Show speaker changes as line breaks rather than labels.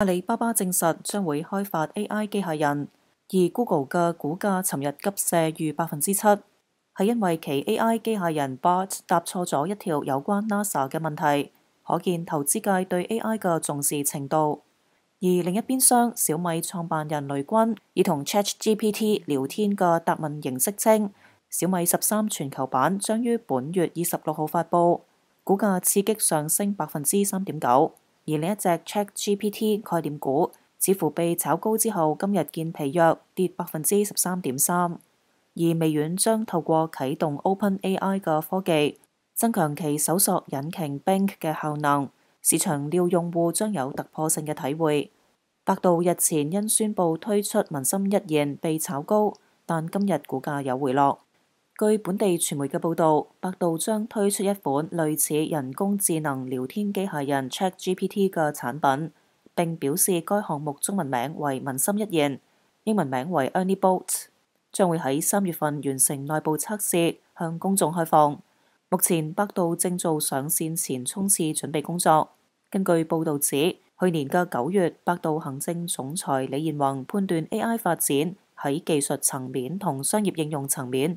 阿里巴巴证实将会开发 AI 机械人，而 Google 嘅股价寻日急泻逾百分之七，系因为其 AI 机械人 b r t 答错咗一条有关 NASA 嘅问题，可见投资界对 AI 嘅重视程度。而另一边厢，小米创办人雷军以同 ChatGPT 聊天嘅答问形式，称小米十三全球版将于本月二十六号发布，股价刺激上升百分之三点九。而另一隻 Chat GPT 概念股似乎被炒高之後，今日見疲弱，跌百分之十三點三。而微軟將透過啟動 Open AI 嘅科技，增強其搜索引擎 Bank 嘅效能，市場料用戶將有突破性嘅體會。百度日前因宣布推出民心一言被炒高，但今日股價有回落。據本地傳媒嘅報導，百度將推出一款類似人工智能聊天機械人 ChatGPT 嘅產品，並表示該項目中文名為「民心一言」，英文名為 o n i y b o t 將會喺三月份完成內部測試，向公眾開放。目前百度正做上線前冲刺準備工作。根據報導指，去年嘅九月，百度行政總裁李彦宏判斷 AI 發展喺技術層面同商業應用層面。